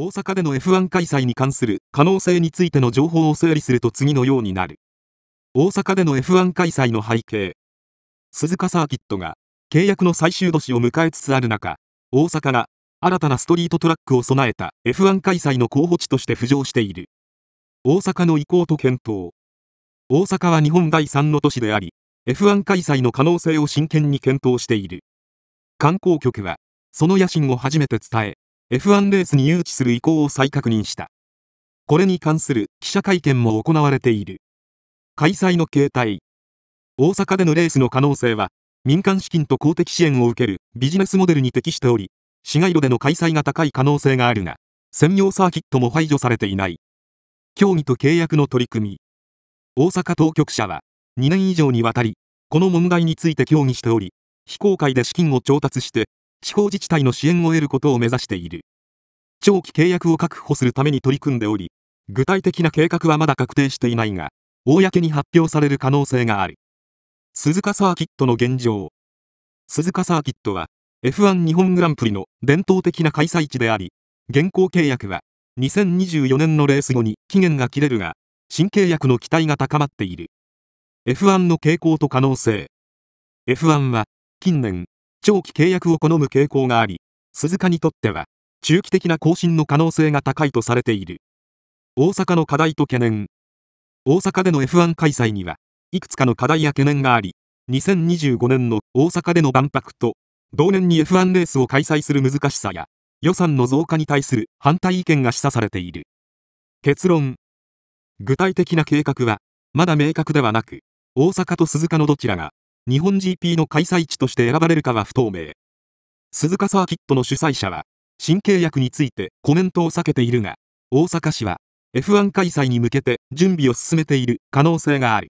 大阪での F1 開催に関する可能性についての情報を整理すると次のようになる。大阪での F1 開催の背景。鈴鹿サーキットが契約の最終年を迎えつつある中、大阪が新たなストリートトラックを備えた F1 開催の候補地として浮上している。大阪の意向と検討。大阪は日本第3の都市であり、F1 開催の可能性を真剣に検討している。観光局は、その野心を初めて伝え、F1 レースに誘致する意向を再確認した。これに関する記者会見も行われている。開催の形態。大阪でのレースの可能性は、民間資金と公的支援を受けるビジネスモデルに適しており、市街路での開催が高い可能性があるが、専用サーキットも排除されていない。競技と契約の取り組み。大阪当局者は、2年以上にわたり、この問題について協議しており、非公開で資金を調達して、地方自治体の支援を得ることを目指している長期契約を確保するために取り組んでおり具体的な計画はまだ確定していないが公に発表される可能性がある鈴鹿サーキットの現状鈴鹿サーキットは F1 日本グランプリの伝統的な開催地であり現行契約は2024年のレース後に期限が切れるが新契約の期待が高まっている F1 の傾向と可能性 F1 は近年長期契約を好む傾向があり、鈴鹿にとっては、中期的な更新の可能性が高いとされている。大阪の課題と懸念。大阪での F1 開催には、いくつかの課題や懸念があり、2025年の大阪での万博と、同年に F1 レースを開催する難しさや、予算の増加に対する反対意見が示唆されている。結論。具体的な計画は、まだ明確ではなく、大阪と鈴鹿のどちらが日本 GP の開催地として選ばれるかは不透明鈴鹿サーキットの主催者は新契約についてコメントを避けているが大阪市は F1 開催に向けて準備を進めている可能性がある